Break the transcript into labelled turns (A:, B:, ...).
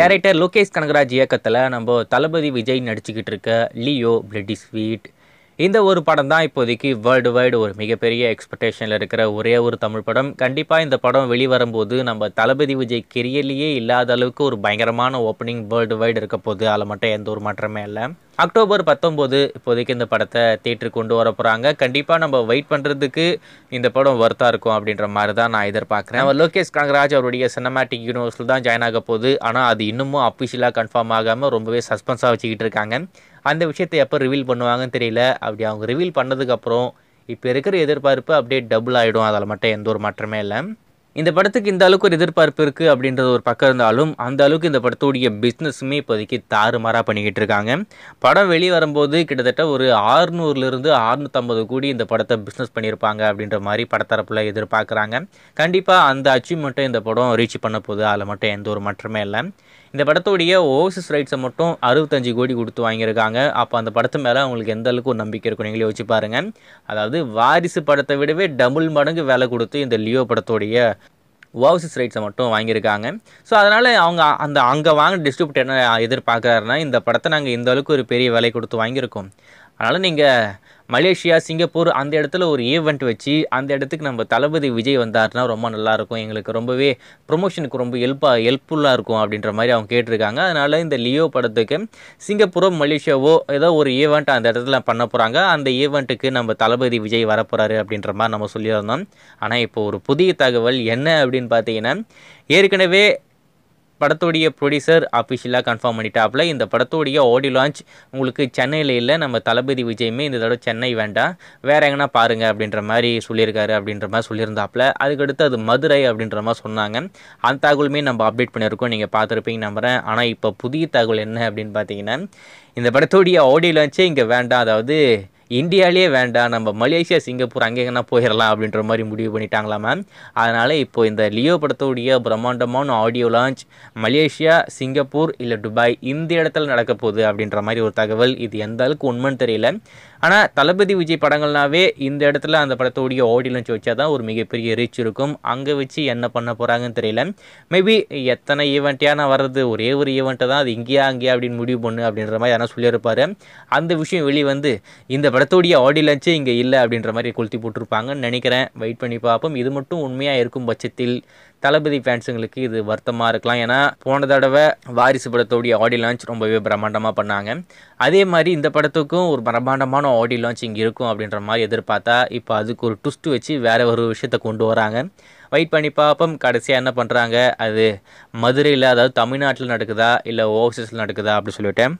A: director Lokesh Kanagaraj இயக்கத்தில் நம்ம தளபதி விஜய் நடிச்சுக்கிட்டு இருக்க லியோ பிளட்டி ஸ்வீட் இந்த ஒரு படம் தான் இப்போதைக்கு வேர்ல்டு வைடு ஒரு மிகப்பெரிய எக்ஸ்பெக்டேஷனில் இருக்கிற ஒரே ஒரு தமிழ் படம் கண்டிப்பாக இந்த படம் வெளிவரும்போது நம்ம தளபதி விஜய் கெரியர்லேயே இல்லாத அளவுக்கு ஒரு பயங்கரமான ஓப்பனிங் வேர்ல்டு வைடு இருக்க போகுது அதில் மட்டும் எந்த ஒரு மாற்றமே இல்லை அக்டோபர் பத்தொம்போது இப்போதைக்கு இந்த படத்தை தேட்டருக்கு கொண்டு வர போகிறாங்க கண்டிப்பாக நம்ம வெயிட் பண்ணுறதுக்கு இந்த படம் ஒர்த்தாக இருக்கும் அப்படின்ற மாதிரி தான் நான் எதிர்பார்க்குறேன் நம்ம லோகேஷ் கனகராஜ் அவருடைய சினிமாட்டிக் யூனிவர்ஸில் தான் ஜாயின் ஆக போகுது ஆனால் அது இன்னமும் அஃபிஷியலாக கன்ஃபார்ம் ஆகாமல் ரொம்பவே சஸ்பென்ஸாக வச்சுக்கிட்டு இருக்காங்க அந்த விஷயத்தை எப்போ ரிவீல் பண்ணுவாங்கன்னு தெரியல அப்படி அவங்க ரிவீல் பண்ணதுக்கப்புறம் இப்போ இருக்கிற எதிர்பார்ப்பு அப்படியே டபுள் ஆகிடும் அதில் மட்டும் எந்த ஒரு மாற்றமே இல்லை இந்த படத்துக்கு இந்த அளவுக்கு ஒரு எதிர்பார்ப்பு இருக்குது அப்படின்றது ஒரு பக்கம் இருந்தாலும் அந்த அளவுக்கு இந்த படத்துடைய பிஸ்னஸுமே இப்போதைக்கு தாறுமாறாக பண்ணிக்கிட்டு இருக்காங்க படம் வெளியே வரும்போது கிட்டத்தட்ட ஒரு ஆறுநூறுலேருந்து ஆறுநூற்றம்பது கோடி இந்த படத்தை பிஸ்னஸ் பண்ணியிருப்பாங்க அப்படின்ற மாதிரி படத்தரப்பில் எதிர்பார்க்குறாங்க கண்டிப்பாக அந்த அச்சீவ்மெண்ட்டும் இந்த படம் ரீச் பண்ண போகுது அதில் மட்டும் எந்த ஒரு மாற்றமே இல்லை இந்த படத்துடைய ஓவர்சீஸ் ரைட்ஸை மட்டும் அறுபத்தஞ்சு கோடி கொடுத்து வாங்கியிருக்காங்க அப்போ அந்த படத்து மேலே அவங்களுக்கு எந்த அளவுக்கு ஒரு நம்பிக்கை இருக்கும் நீங்களே யோசிச்சு பாருங்கள் அதாவது வாரிசு படத்தை விடவே டபுள் மடங்கு விலை கொடுத்து இந்த லியோ படத்துடைய வர்சஸ் ரைட்ஸை மட்டும் வாங்கியிருக்காங்க ஸோ அதனால் அவங்க அந்த அங்கே வாங்கின டிஸ்ட்ரிபியூட்டர் என்ன எதிர்பார்க்குறாருன்னா இந்த படத்தை நாங்கள் இந்த அளவுக்கு ஒரு பெரிய விலை கொடுத்து வாங்கியிருக்கோம் அதனால் நீங்கள் மலேசியா சிங்கப்பூர் அந்த இடத்துல ஒரு ஈவெண்ட் வச்சு அந்த இடத்துக்கு நம்ம தளபதி விஜய் வந்தார்னா ரொம்ப நல்லாயிருக்கும் எங்களுக்கு ரொம்பவே ப்ரொமோஷனுக்கு ரொம்ப ஹெல்ப்பாக ஹெல்ப்ஃபுல்லாக இருக்கும் அப்படின்ற மாதிரி அவங்க கேட்டிருக்காங்க அதனால் இந்த லியோ படத்துக்கு சிங்கப்பூரோ மலேசியாவோ ஏதோ ஒரு ஈவெண்ட் அந்த இடத்துல பண்ண போகிறாங்க அந்த ஈவெண்ட்டுக்கு நம்ம தளபதி விஜய் வரப்போகிறாரு அப்படின்ற மாதிரி நம்ம சொல்லியிருந்தோம் ஆனால் இப்போ ஒரு புதிய தகவல் என்ன அப்படின்னு பார்த்தீங்கன்னா ஏற்கனவே படத்தோடைய ப்ரொடியூசர் அஃபிஷியலாக கன்ஃபார்ம் பண்ணிட்டாப்புல இந்த படத்தோடைய ஆடியோ லான்ச் உங்களுக்கு சென்னையில் இல்லை நம்ம தளபதி விஜயுமே இந்த தடவை சென்னை வேண்டாம் வேறு எங்கன்னா பாருங்கள் அப்படின்ற மாதிரி சொல்லியிருக்காரு அப்படின்ற மாதிரி சொல்லியிருந்தாப்புல அதுக்கடுத்து அது மதுரை அப்படின்ற மாதிரி சொன்னாங்க அந்த தகவலுமே நம்ம அப்டேட் பண்ணியிருக்கோம் நீங்கள் பார்த்துருப்பீங்க நம்புகிறேன் ஆனால் இப்போ புதிய தகவல் என்ன அப்படின்னு பார்த்தீங்கன்னா இந்த படத்தோடைய ஆடியோ லான்ச்சே இங்கே வேண்டாம் அதாவது இந்தியாவிலேயே வேண்டாம் நம்ம மலேசியா சிங்கப்பூர் அங்கேங்கன்னா போயிடலாம் அப்படின்ற மாதிரி முடிவு பண்ணிட்டாங்களா மேம் அதனால் இப்போ இந்த லியோ படத்தோடைய பிரம்மாண்டமான ஆடியோ லான்ச் மலேசியா சிங்கப்பூர் இல்லை துபாய் இந்த இடத்துல நடக்க போகுது அப்படின்ற மாதிரி ஒரு தகவல் இது எந்த அளவுக்கு உண்மைன்னு தெரியல ஆனால் தளபதி விஜய் படங்கள்னாவே இந்த இடத்துல அந்த படத்தோடைய ஆடியன்ஸ் வச்சா தான் ஒரு மிகப்பெரிய ரீச் இருக்கும் அங்கே வச்சு என்ன பண்ண போகிறாங்கன்னு தெரியல மேபி எத்தனை ஈவெண்ட்டையான வர்றது ஒரே ஒரு ஈவெண்ட்டை தான் அது இங்கேயா அங்கேயா அப்படின்னு முடிவு பண்ணு அப்படின்ற மாதிரி யாராவது சொல்லியிருப்பார் அந்த விஷயம் வெளியே வந்து இந்த படத்தோடைய ஆடியன்ஸே இங்கே இல்லை அப்படின்ற மாதிரி கொளுத்தி போட்டிருப்பாங்கன்னு நினைக்கிறேன் வெயிட் பண்ணி பார்ப்போம் இது மட்டும் உண்மையாக இருக்கும் பட்சத்தில் தளபதி ஃபேன்ஸுங்களுக்கு இது வருத்தமாக இருக்கலாம் ஏன்னா போன தடவை வாரிசு படத்தோடைய ஆடி லான்ச் ரொம்பவே பிரம்மாண்டமாக பண்ணாங்க அதே மாதிரி இந்த படத்துக்கும் ஒரு பிரம்மாண்டமான ஆடி லான்ச் இங்கே இருக்கும் அப்படின்ற மாதிரி எதிர்பார்த்தா இப்போ அதுக்கு ஒரு ட்விஸ்ட் வச்சு வேறு ஒரு விஷயத்த கொண்டு வராங்க வெயிட் பண்ணி பார்ப்போம் கடைசியாக என்ன பண்ணுறாங்க அது மதுரையில் அதாவது தமிழ்நாட்டில் நடக்குதா இல்லை ஓவர்சீஸில் நடக்குதா அப்படின்னு சொல்லிவிட்டேன்